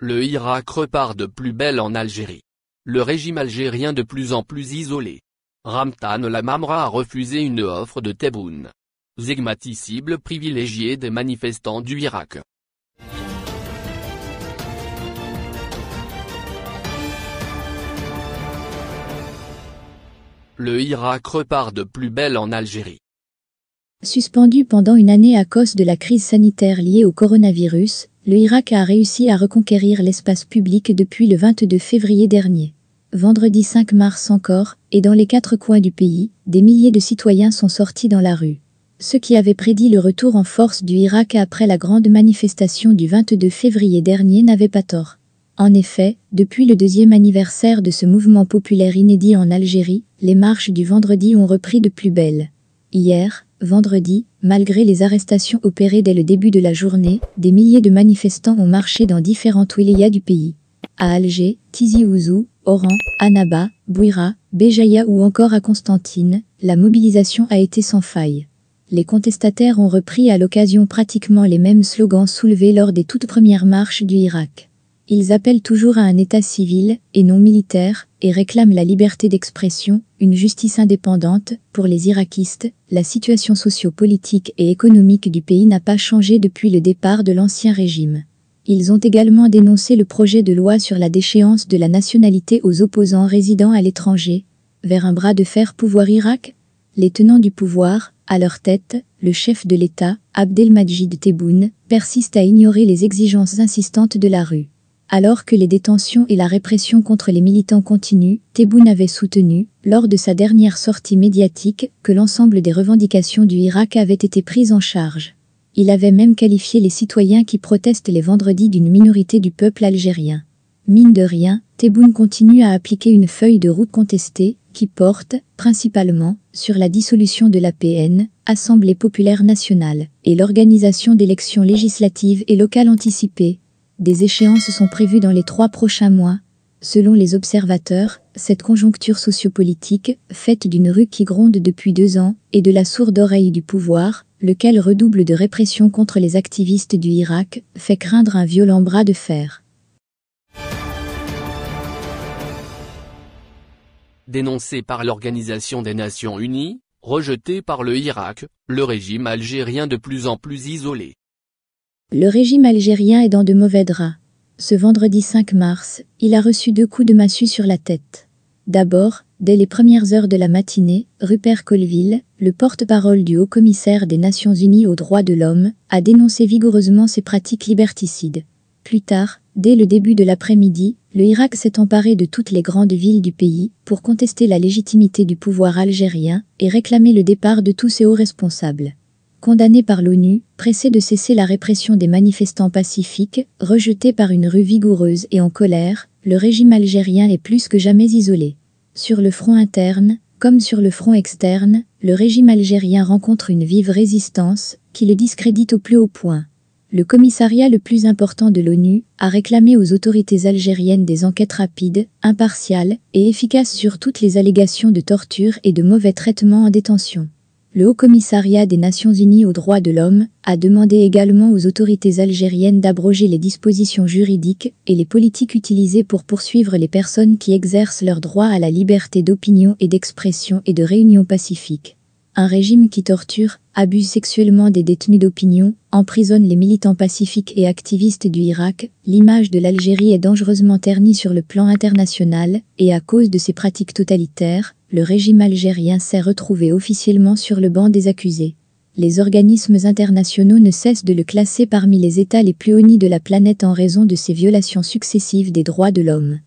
Le Irak repart de plus belle en Algérie. Le régime algérien de plus en plus isolé. Ramtan Lamamra a refusé une offre de Tebboune. Zegmati cible privilégiée des manifestants du Irak. Le Irak repart de plus belle en Algérie. Suspendu pendant une année à cause de la crise sanitaire liée au coronavirus, le Irak a réussi à reconquérir l'espace public depuis le 22 février dernier. Vendredi 5 mars encore, et dans les quatre coins du pays, des milliers de citoyens sont sortis dans la rue. Ceux qui avaient prédit le retour en force du Irak après la grande manifestation du 22 février dernier n'avaient pas tort. En effet, depuis le deuxième anniversaire de ce mouvement populaire inédit en Algérie, les marches du vendredi ont repris de plus belle. Hier, vendredi, malgré les arrestations opérées dès le début de la journée, des milliers de manifestants ont marché dans différentes wilayas du pays. À Alger, Tizi Ouzou, Oran, Annaba, Bouira, Béjaïa ou encore à Constantine, la mobilisation a été sans faille. Les contestataires ont repris à l'occasion pratiquement les mêmes slogans soulevés lors des toutes premières marches du Irak. Ils appellent toujours à un État civil et non militaire et réclament la liberté d'expression, une justice indépendante. Pour les irakistes, la situation socio-politique et économique du pays n'a pas changé depuis le départ de l'ancien régime. Ils ont également dénoncé le projet de loi sur la déchéance de la nationalité aux opposants résidant à l'étranger. Vers un bras de fer pouvoir Irak Les tenants du pouvoir, à leur tête, le chef de l'État, Abdelmajid Tebboune, persiste à ignorer les exigences insistantes de la rue. Alors que les détentions et la répression contre les militants continuent, Tebboune avait soutenu, lors de sa dernière sortie médiatique, que l'ensemble des revendications du Irak avaient été prises en charge. Il avait même qualifié les citoyens qui protestent les vendredis d'une minorité du peuple algérien. Mine de rien, Tebboune continue à appliquer une feuille de route contestée, qui porte, principalement, sur la dissolution de l'APN, Assemblée Populaire Nationale, et l'organisation d'élections législatives et locales anticipées, des échéances sont prévues dans les trois prochains mois. Selon les observateurs, cette conjoncture sociopolitique, faite d'une rue qui gronde depuis deux ans et de la sourde oreille du pouvoir, lequel redouble de répression contre les activistes du Irak, fait craindre un violent bras de fer. Dénoncé par l'Organisation des Nations Unies, rejeté par le Irak, le régime algérien de plus en plus isolé, le régime algérien est dans de mauvais draps. Ce vendredi 5 mars, il a reçu deux coups de massue sur la tête. D'abord, dès les premières heures de la matinée, Rupert Colville, le porte-parole du haut-commissaire des Nations Unies aux droits de l'homme, a dénoncé vigoureusement ses pratiques liberticides. Plus tard, dès le début de l'après-midi, le Irak s'est emparé de toutes les grandes villes du pays pour contester la légitimité du pouvoir algérien et réclamer le départ de tous ses hauts responsables condamné par l'ONU, pressé de cesser la répression des manifestants pacifiques, rejeté par une rue vigoureuse et en colère, le régime algérien est plus que jamais isolé. Sur le front interne, comme sur le front externe, le régime algérien rencontre une vive résistance qui le discrédite au plus haut point. Le commissariat le plus important de l'ONU a réclamé aux autorités algériennes des enquêtes rapides, impartiales et efficaces sur toutes les allégations de torture et de mauvais traitements en détention. Le Haut-Commissariat des Nations Unies aux droits de l'homme a demandé également aux autorités algériennes d'abroger les dispositions juridiques et les politiques utilisées pour poursuivre les personnes qui exercent leur droit à la liberté d'opinion et d'expression et de réunion pacifique. Un régime qui torture, abuse sexuellement des détenus d'opinion, emprisonne les militants pacifiques et activistes du Irak, l'image de l'Algérie est dangereusement ternie sur le plan international, et à cause de ses pratiques totalitaires, le régime algérien s'est retrouvé officiellement sur le banc des accusés. Les organismes internationaux ne cessent de le classer parmi les États les plus honnis de la planète en raison de ses violations successives des droits de l'homme.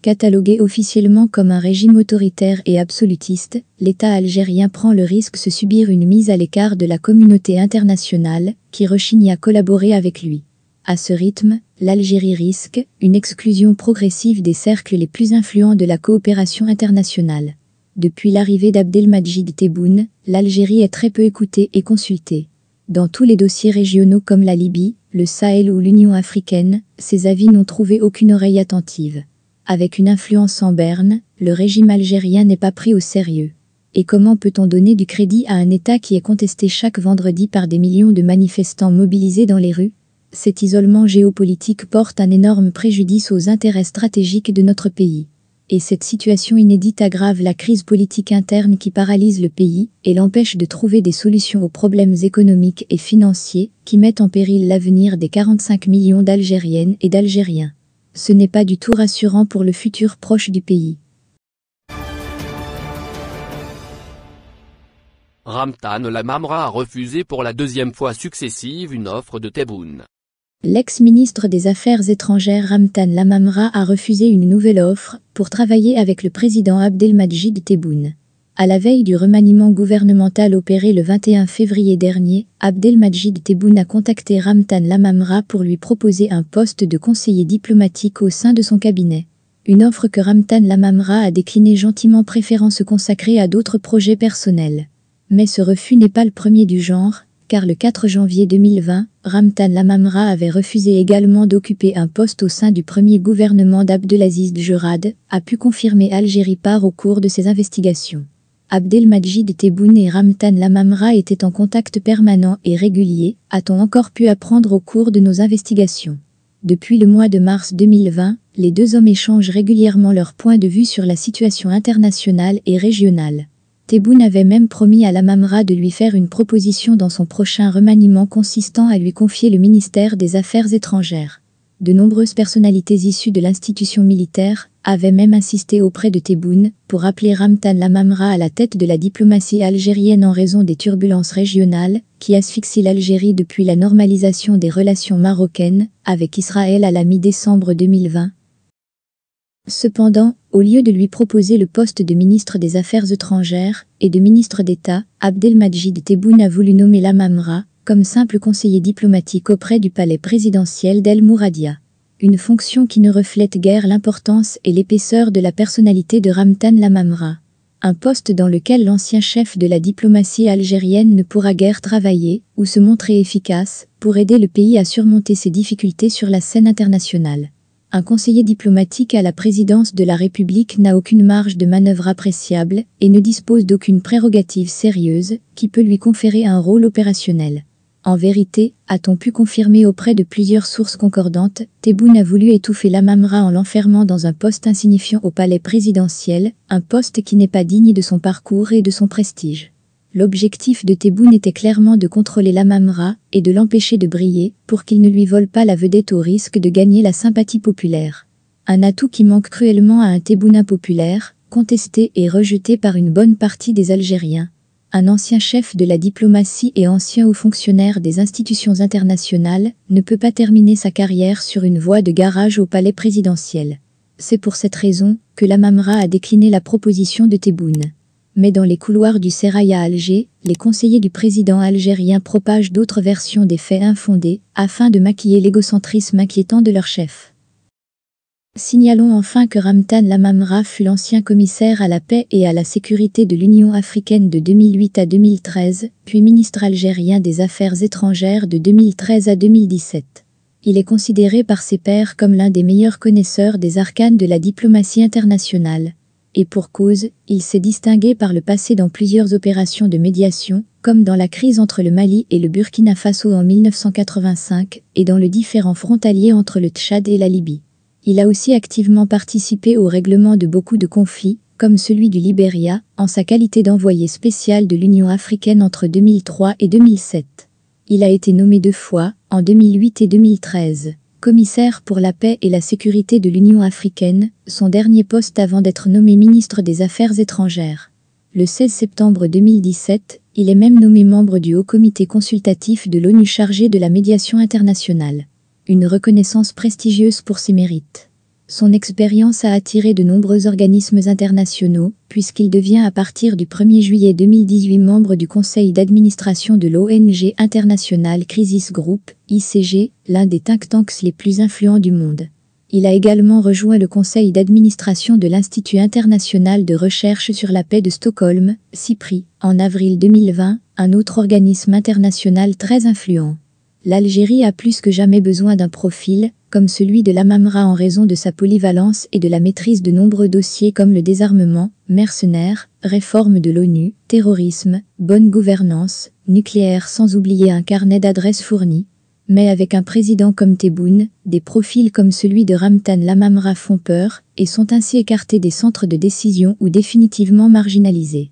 Catalogué officiellement comme un régime autoritaire et absolutiste, l'État algérien prend le risque de subir une mise à l'écart de la communauté internationale, qui rechigne à collaborer avec lui. À ce rythme, l'Algérie risque une exclusion progressive des cercles les plus influents de la coopération internationale. Depuis l'arrivée d'Abdelmadjid Tebboune, l'Algérie est très peu écoutée et consultée. Dans tous les dossiers régionaux comme la Libye, le Sahel ou l'Union africaine, ses avis n'ont trouvé aucune oreille attentive. Avec une influence en berne, le régime algérien n'est pas pris au sérieux. Et comment peut-on donner du crédit à un État qui est contesté chaque vendredi par des millions de manifestants mobilisés dans les rues Cet isolement géopolitique porte un énorme préjudice aux intérêts stratégiques de notre pays et cette situation inédite aggrave la crise politique interne qui paralyse le pays et l'empêche de trouver des solutions aux problèmes économiques et financiers qui mettent en péril l'avenir des 45 millions d'Algériennes et d'Algériens. Ce n'est pas du tout rassurant pour le futur proche du pays. Ramtan Lamamra a refusé pour la deuxième fois successive une offre de Tebboune. L'ex-ministre des Affaires étrangères Ramtan Lamamra a refusé une nouvelle offre pour travailler avec le président Abdelmajid Tebboune. À la veille du remaniement gouvernemental opéré le 21 février dernier, Abdelmajid Tebboune a contacté Ramtan Lamamra pour lui proposer un poste de conseiller diplomatique au sein de son cabinet. Une offre que Ramtan Lamamra a déclinée gentiment préférant se consacrer à d'autres projets personnels. Mais ce refus n'est pas le premier du genre, car le 4 janvier 2020, Ramtan Lamamra avait refusé également d'occuper un poste au sein du premier gouvernement d'Abdelaziz Djerad, a pu confirmer Algérie par au cours de ses investigations. Abdelmajid Tebboune et Ramtan Lamamra étaient en contact permanent et régulier, a-t-on encore pu apprendre au cours de nos investigations. Depuis le mois de mars 2020, les deux hommes échangent régulièrement leurs points de vue sur la situation internationale et régionale. Tebboune avait même promis à la Mamra de lui faire une proposition dans son prochain remaniement consistant à lui confier le ministère des Affaires étrangères. De nombreuses personnalités issues de l'institution militaire avaient même insisté auprès de Tebboune pour appeler Ramtan Lamamra à la tête de la diplomatie algérienne en raison des turbulences régionales qui asphyxient l'Algérie depuis la normalisation des relations marocaines avec Israël à la mi-décembre 2020 Cependant, au lieu de lui proposer le poste de ministre des Affaires étrangères et de ministre d'État, Abdelmajid Tebboune a voulu nommer Lamamra comme simple conseiller diplomatique auprès du palais présidentiel d'El Mouradia. Une fonction qui ne reflète guère l'importance et l'épaisseur de la personnalité de Ramtan Lamamra. Un poste dans lequel l'ancien chef de la diplomatie algérienne ne pourra guère travailler ou se montrer efficace pour aider le pays à surmonter ses difficultés sur la scène internationale un conseiller diplomatique à la présidence de la République n'a aucune marge de manœuvre appréciable et ne dispose d'aucune prérogative sérieuse qui peut lui conférer un rôle opérationnel. En vérité, a-t-on pu confirmer auprès de plusieurs sources concordantes, Tebboune a voulu étouffer Mamra en l'enfermant dans un poste insignifiant au palais présidentiel, un poste qui n'est pas digne de son parcours et de son prestige. L'objectif de Tebboune était clairement de contrôler la Mamra et de l'empêcher de briller pour qu'il ne lui vole pas la vedette au risque de gagner la sympathie populaire. Un atout qui manque cruellement à un Tebboune populaire, contesté et rejeté par une bonne partie des Algériens. Un ancien chef de la diplomatie et ancien haut fonctionnaire des institutions internationales ne peut pas terminer sa carrière sur une voie de garage au palais présidentiel. C'est pour cette raison que la Mamra a décliné la proposition de Tebboune. Mais dans les couloirs du Serail à Alger, les conseillers du président algérien propagent d'autres versions des faits infondés, afin de maquiller l'égocentrisme inquiétant de leur chef. Signalons enfin que Ramtan Lamamra fut l'ancien commissaire à la paix et à la sécurité de l'Union africaine de 2008 à 2013, puis ministre algérien des Affaires étrangères de 2013 à 2017. Il est considéré par ses pairs comme l'un des meilleurs connaisseurs des arcanes de la diplomatie internationale, et pour cause, il s'est distingué par le passé dans plusieurs opérations de médiation, comme dans la crise entre le Mali et le Burkina Faso en 1985 et dans le différent frontalier entre le Tchad et la Libye. Il a aussi activement participé au règlement de beaucoup de conflits, comme celui du Libéria, en sa qualité d'envoyé spécial de l'Union africaine entre 2003 et 2007. Il a été nommé deux fois, en 2008 et 2013 commissaire pour la paix et la sécurité de l'Union africaine, son dernier poste avant d'être nommé ministre des Affaires étrangères. Le 16 septembre 2017, il est même nommé membre du Haut Comité consultatif de l'ONU chargé de la médiation internationale. Une reconnaissance prestigieuse pour ses mérites. Son expérience a attiré de nombreux organismes internationaux, puisqu'il devient à partir du 1er juillet 2018 membre du conseil d'administration de l'ONG International Crisis Group, ICG, l'un des think tanks les plus influents du monde. Il a également rejoint le conseil d'administration de l'Institut international de recherche sur la paix de Stockholm, CIPRI, en avril 2020, un autre organisme international très influent l'Algérie a plus que jamais besoin d'un profil, comme celui de l'Amamra en raison de sa polyvalence et de la maîtrise de nombreux dossiers comme le désarmement, mercenaires, réforme de l'ONU, terrorisme, bonne gouvernance, nucléaire sans oublier un carnet d'adresses fourni. Mais avec un président comme Tebboune, des profils comme celui de Ramtan Lamamra font peur et sont ainsi écartés des centres de décision ou définitivement marginalisés.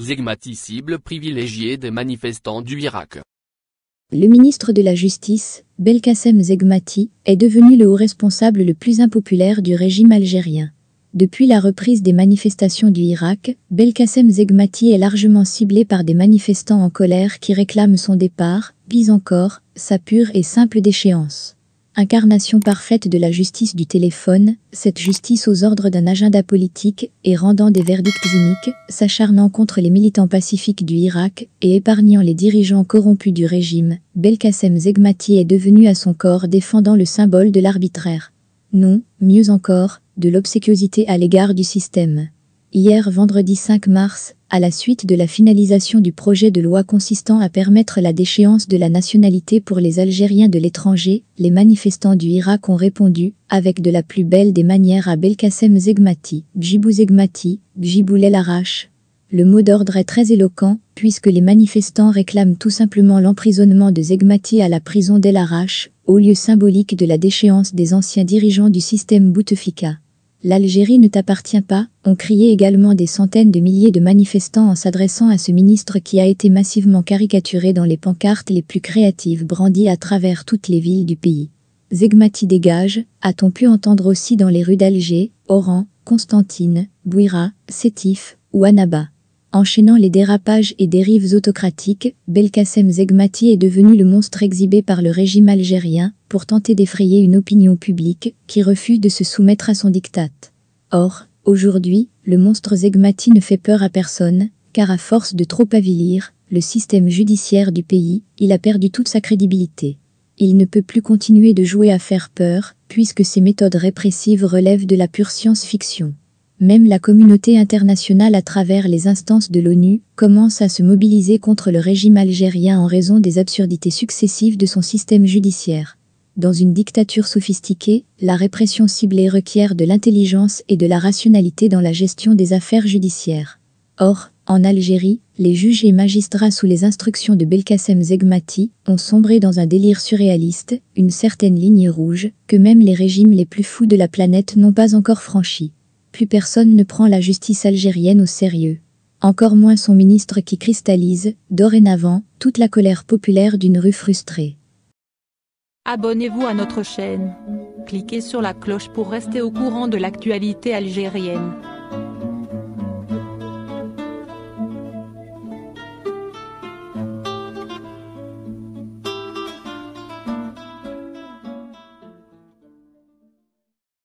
Zegmati cible privilégiée des manifestants du Irak. Le ministre de la Justice, Belkacem Zegmati, est devenu le haut responsable le plus impopulaire du régime algérien. Depuis la reprise des manifestations du Irak, Belkacem Zegmati est largement ciblé par des manifestants en colère qui réclament son départ, puis encore, sa pure et simple déchéance. Incarnation parfaite de la justice du téléphone, cette justice aux ordres d'un agenda politique et rendant des verdicts iniques, s'acharnant contre les militants pacifiques du Irak et épargnant les dirigeants corrompus du régime, Belkacem Zegmati est devenu à son corps défendant le symbole de l'arbitraire. Non, mieux encore, de l'obséquiosité à l'égard du système. Hier vendredi 5 mars, à la suite de la finalisation du projet de loi consistant à permettre la déchéance de la nationalité pour les Algériens de l'étranger, les manifestants du Irak ont répondu, avec de la plus belle des manières à Belkacem Zegmati, Djibou Zegmati, Djibou Lelarache. Le mot d'ordre est très éloquent, puisque les manifestants réclament tout simplement l'emprisonnement de Zegmati à la prison d'El au lieu symbolique de la déchéance des anciens dirigeants du système Bouteflika. L'Algérie ne t'appartient pas, ont crié également des centaines de milliers de manifestants en s'adressant à ce ministre qui a été massivement caricaturé dans les pancartes les plus créatives brandies à travers toutes les villes du pays. Zegmati dégage, a-t-on pu entendre aussi dans les rues d'Alger, Oran, Constantine, Bouira, Sétif ou Annaba. Enchaînant les dérapages et dérives autocratiques, Belkacem Zegmati est devenu le monstre exhibé par le régime algérien pour tenter d'effrayer une opinion publique qui refuse de se soumettre à son diktat. Or, aujourd'hui, le monstre Zegmati ne fait peur à personne, car à force de trop avilir le système judiciaire du pays, il a perdu toute sa crédibilité. Il ne peut plus continuer de jouer à faire peur, puisque ses méthodes répressives relèvent de la pure science-fiction. Même la communauté internationale à travers les instances de l'ONU commence à se mobiliser contre le régime algérien en raison des absurdités successives de son système judiciaire. Dans une dictature sophistiquée, la répression ciblée requiert de l'intelligence et de la rationalité dans la gestion des affaires judiciaires. Or, en Algérie, les juges et magistrats sous les instructions de Belkacem Zegmati ont sombré dans un délire surréaliste, une certaine ligne rouge, que même les régimes les plus fous de la planète n'ont pas encore franchie. Plus personne ne prend la justice algérienne au sérieux. Encore moins son ministre qui cristallise, dorénavant, toute la colère populaire d'une rue frustrée. Abonnez-vous à notre chaîne. Cliquez sur la cloche pour rester au courant de l'actualité algérienne.